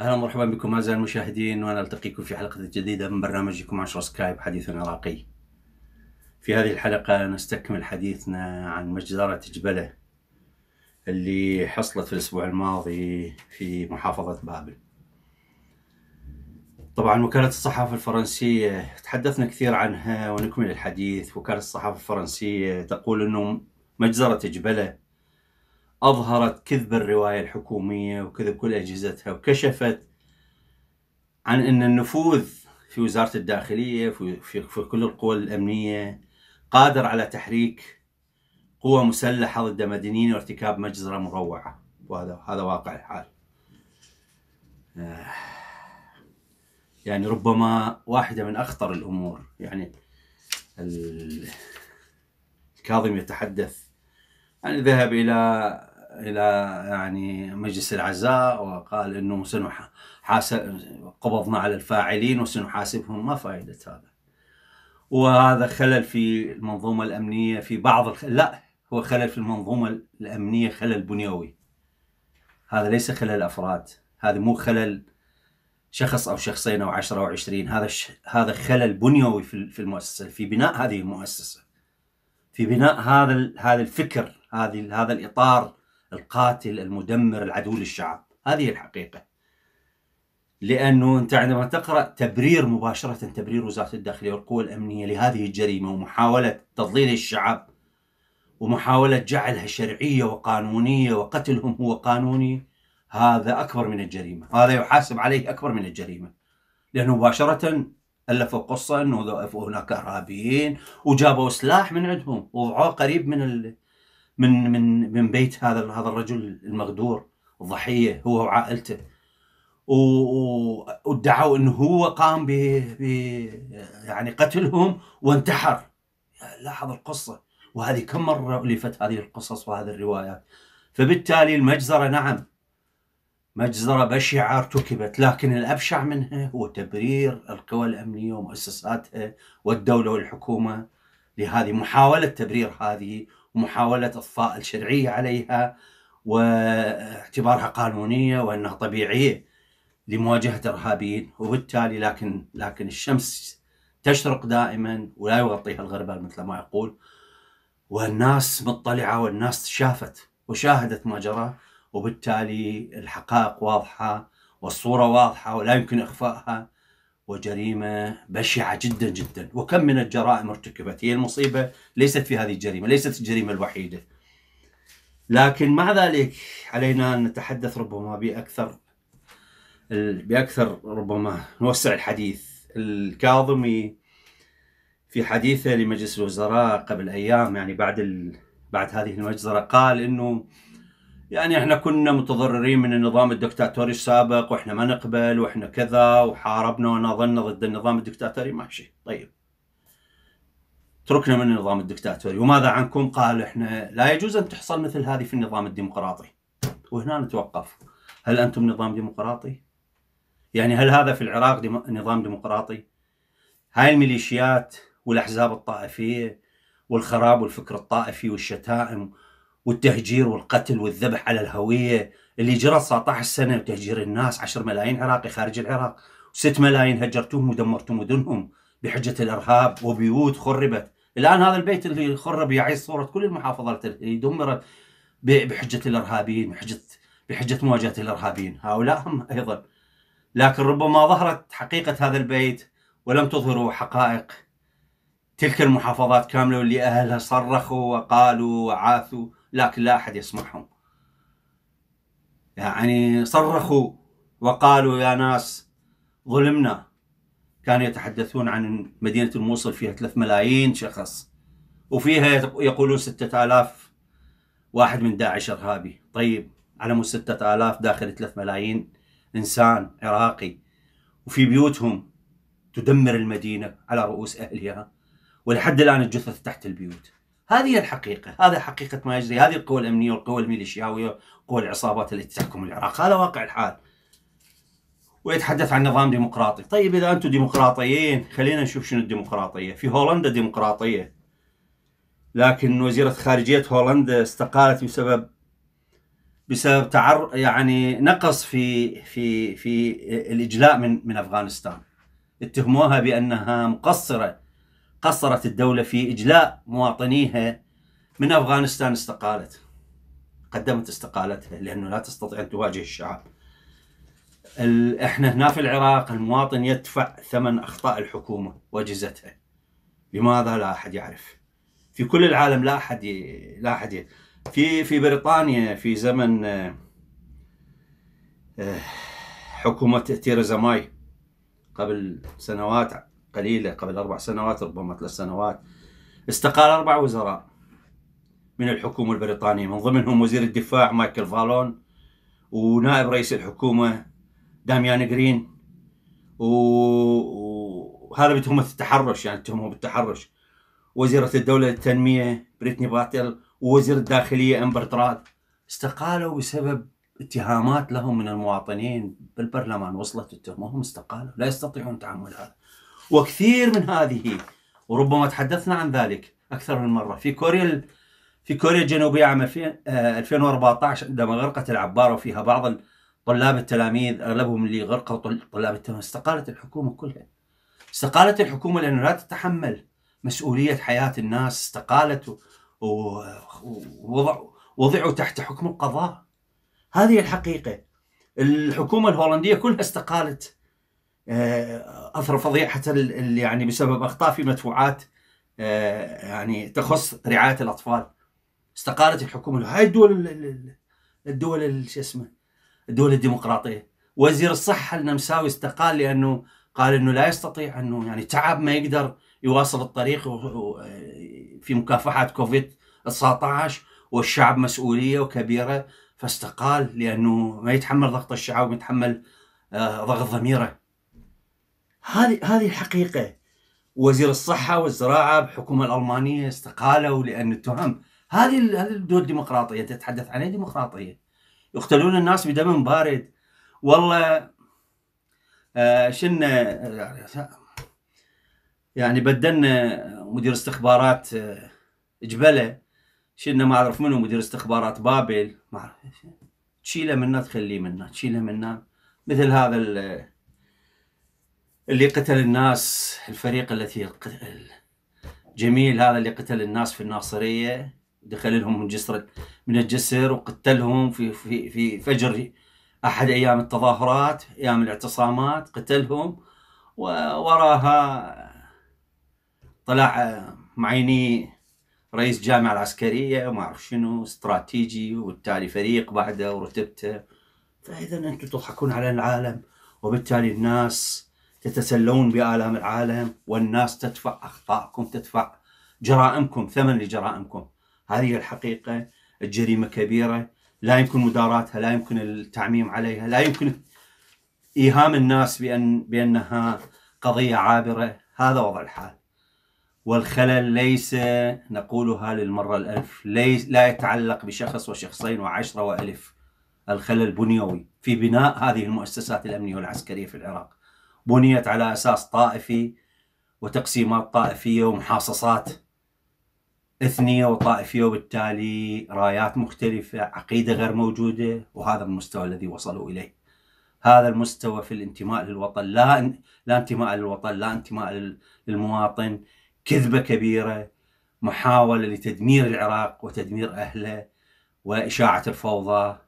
اهلا ومرحبا بكم اعزائي المشاهدين وانا التقيكم في حلقه جديده من برنامجكم 10 سكايب حديث عراقي. في هذه الحلقه نستكمل حديثنا عن مجزره جبله اللي حصلت في الاسبوع الماضي في محافظه بابل. طبعا وكالة الصحافة الفرنسية تحدثنا كثير عنها ونكمل الحديث وكالة الصحافة الفرنسية تقول أنه مجزرة جبلة أظهرت كذب الرواية الحكومية وكذب كل أجهزتها وكشفت عن أن النفوذ في وزارة الداخلية في, في, كل القوى الأمنية قادر على تحريك قوة مسلحة ضد مدنيين وارتكاب مجزرة مروعة وهذا هذا واقع الحال. آه. يعني ربما واحدة من أخطر الأمور يعني الكاظم يتحدث يعني ذهب إلى إلى يعني مجلس العزاء وقال أنه سنحاسب قبضنا على الفاعلين وسنحاسبهم ما فائدة هذا وهذا خلل في المنظومة الأمنية في بعض الخ... لا هو خلل في المنظومة الأمنية خلل بنيوي هذا ليس خلل أفراد هذا مو خلل شخص او شخصين او 10 او 20 هذا ش... هذا خلل بنيوي في في المؤسسه في بناء هذه المؤسسه في بناء هذا ال... هذا الفكر هذه هذا الاطار القاتل المدمر العدو للشعب هذه الحقيقه لانه انت عندما تقرا تبرير مباشره تبرير وزاره الداخليه والقوى الامنيه لهذه الجريمه ومحاوله تضليل الشعب ومحاوله جعلها شرعيه وقانونيه وقتلهم هو قانوني هذا أكبر من الجريمة هذا يحاسب عليه أكبر من الجريمة لأنه مباشرة ألفوا قصة أنه هناك إرهابيين وجابوا سلاح من عندهم وضعوه قريب من ال... من من من بيت هذا هذا الرجل المغدور الضحية هو وعائلته وادعوا انه هو قام ب يعني قتلهم وانتحر لاحظ القصه وهذه كم مره الفت هذه القصص وهذه الروايات فبالتالي المجزره نعم مجزرة بشعة ارتكبت لكن الأبشع منها هو تبرير القوى الأمنية ومؤسساتها والدولة والحكومة لهذه محاولة تبرير هذه ومحاولة إضفاء الشرعية عليها واعتبارها قانونية وأنها طبيعية لمواجهة إرهابيين وبالتالي لكن لكن الشمس تشرق دائما ولا يغطيها الغربال مثل ما يقول والناس مطلعة والناس شافت وشاهدت ما جرى وبالتالي الحقائق واضحة والصورة واضحة ولا يمكن إخفائها وجريمة بشعة جدا جدا وكم من الجرائم ارتكبت هي المصيبة ليست في هذه الجريمة ليست الجريمة الوحيدة لكن مع ذلك علينا أن نتحدث ربما بأكثر بأكثر ربما نوسع الحديث الكاظمي في حديثه لمجلس الوزراء قبل أيام يعني بعد ال... بعد هذه المجزرة قال أنه يعني احنا كنا متضررين من النظام الدكتاتوري السابق واحنا ما نقبل واحنا كذا وحاربنا وناضلنا ضد النظام الدكتاتوري ماشي طيب تركنا من النظام الدكتاتوري وماذا عنكم قال احنا لا يجوز ان تحصل مثل هذه في النظام الديمقراطي وهنا نتوقف هل انتم نظام ديمقراطي يعني هل هذا في العراق ديم... نظام ديمقراطي هاي الميليشيات والاحزاب الطائفيه والخراب والفكر الطائفي والشتائم والتهجير والقتل والذبح على الهوية اللي جرى 19 سنة وتهجير الناس 10 ملايين عراقي خارج العراق و6 ملايين هجرتوهم ودمرتوا مدنهم بحجة الإرهاب وبيوت خربت الآن هذا البيت اللي خرب يعيش صورة كل المحافظات اللي دمرت بحجة الإرهابيين بحجة بحجة مواجهة الإرهابيين هؤلاء هم أيضا لكن ربما ظهرت حقيقة هذا البيت ولم تظهروا حقائق تلك المحافظات كاملة واللي أهلها صرخوا وقالوا وعاثوا لكن لا أحد يسمعهم يعني صرخوا وقالوا يا ناس ظلمنا كانوا يتحدثون عن مدينة الموصل فيها 3 ملايين شخص وفيها يقولون 6000 واحد من داعش إرهابي طيب على مو 6000 داخل 3 ملايين إنسان عراقي وفي بيوتهم تدمر المدينة على رؤوس أهلها ولحد الآن الجثث تحت البيوت هذه هي الحقيقة هذا حقيقة ما يجري هذه القوى الأمنية والقوى الميليشياوية قوى العصابات التي تحكم العراق هذا واقع الحال ويتحدث عن نظام ديمقراطي طيب إذا أنتم ديمقراطيين خلينا نشوف شنو الديمقراطية في هولندا ديمقراطية لكن وزيرة خارجية هولندا استقالت بسبب بسبب تعر يعني نقص في في في الاجلاء من من افغانستان اتهموها بانها مقصره قصرت الدولة في إجلاء مواطنيها من أفغانستان استقالت قدمت استقالتها لأنه لا تستطيع أن تواجه الشعب احنا هنا في العراق المواطن يدفع ثمن أخطاء الحكومة وأجهزتها لماذا لا أحد يعرف في كل العالم لا أحد ي... لا أحد ي... في في بريطانيا في زمن آه، حكومة تيريزا ماي قبل سنوات قليلة قبل أربع سنوات ربما ثلاث سنوات استقال أربع وزراء من الحكومة البريطانية من ضمنهم وزير الدفاع مايكل فالون ونائب رئيس الحكومة داميان جرين وهذا بتهمة التحرش يعني اتهمهم بالتحرش وزيرة الدولة للتنمية بريتني باتل ووزير الداخلية أمبر تراد استقالوا بسبب اتهامات لهم من المواطنين بالبرلمان وصلت تتهمهم استقالوا لا يستطيعون تعامل هذا وكثير من هذه وربما تحدثنا عن ذلك أكثر من مرة في كوريا في كوريا الجنوبية عام 2014 آه، عندما غرقت العبارة وفيها بعض طلاب التلاميذ أغلبهم اللي غرقوا طلاب التلاميذ استقالت الحكومة كلها استقالت الحكومة لأنه لا تتحمل مسؤولية حياة الناس استقالت ووضعوا وضعوا تحت حكم القضاء هذه الحقيقة الحكومة الهولندية كلها استقالت آه، اثر فظيع حتى يعني بسبب اخطاء في مدفوعات آه، يعني تخص رعايه الاطفال استقالت الحكومه هاي الدول الدول شو اسمه الدول الديمقراطيه وزير الصحه النمساوي استقال لانه قال انه لا يستطيع انه يعني تعب ما يقدر يواصل الطريق في مكافحه كوفيد 19 والشعب مسؤوليه وكبيره فاستقال لانه ما يتحمل ضغط الشعب ويتحمل آه، ضغط ضميره هذه هذه الحقيقه وزير الصحه والزراعه بحكومه الالمانيه استقالوا لان التهم هذه هذه الدول ديمقراطيه تتحدث عن ديمقراطيه يقتلون الناس بدم بارد والله آه، شن شلنا يعني بدلنا آه، مدير استخبارات آه، جبله شلنا ما اعرف منو مدير استخبارات بابل ما اعرف تشيله منا تخليه منا تشيله منا مثل هذا اللي قتل الناس الفريق التي جميل هذا اللي قتل الناس في الناصرية دخل لهم من جسر من الجسر وقتلهم في في في فجر احد ايام التظاهرات ايام الاعتصامات قتلهم ووراها طلع معيني رئيس جامعة العسكرية وما أعرف شنو استراتيجي وبالتالي فريق بعده ورتبته فإذا أنتم تضحكون على العالم وبالتالي الناس تتسلون بآلام العالم والناس تدفع أخطائكم تدفع جرائمكم ثمن لجرائمكم هذه الحقيقة الجريمة كبيرة لا يمكن مداراتها لا يمكن التعميم عليها لا يمكن إيهام الناس بأن بأنها قضية عابرة هذا وضع الحال والخلل ليس نقولها للمرة الألف ليس لا يتعلق بشخص وشخصين وعشرة وألف الخلل بنيوي في بناء هذه المؤسسات الأمنية والعسكرية في العراق بنيت على أساس طائفي وتقسيمات طائفية ومحاصصات إثنية وطائفية وبالتالي رايات مختلفة عقيدة غير موجودة وهذا المستوى الذي وصلوا إليه هذا المستوى في الانتماء للوطن لا لا انتماء للوطن لا انتماء للمواطن كذبة كبيرة محاولة لتدمير العراق وتدمير أهله وإشاعة الفوضى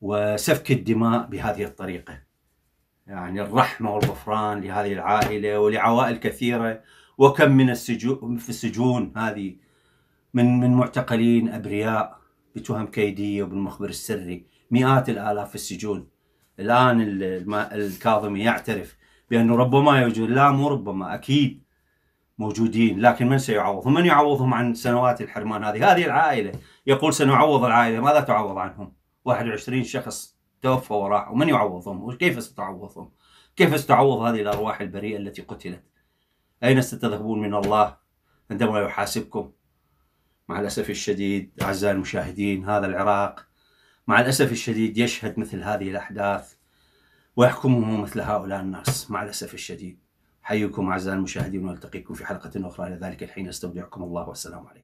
وسفك الدماء بهذه الطريقة يعني الرحمة والغفران لهذه العائلة ولعوائل كثيرة وكم من السجون في السجون هذه من من معتقلين أبرياء بتهم كيدية وبالمخبر السري مئات الآلاف في السجون الآن الكاظمي يعترف بأنه ربما يوجد لا مو ربما أكيد موجودين لكن من سيعوضهم من يعوضهم عن سنوات الحرمان هذه هذه العائلة يقول سنعوض العائلة ماذا تعوض عنهم 21 شخص توفى وراح ومن يعوضهم وكيف ستعوضهم كيف ستعوض هذه الأرواح البريئة التي قتلت أين ستذهبون من الله عندما يحاسبكم مع الأسف الشديد أعزائي المشاهدين هذا العراق مع الأسف الشديد يشهد مثل هذه الأحداث ويحكمه مثل هؤلاء الناس مع الأسف الشديد حيكم أعزائي المشاهدين ونلتقيكم في حلقة أخرى إلى ذلك الحين أستودعكم الله والسلام عليكم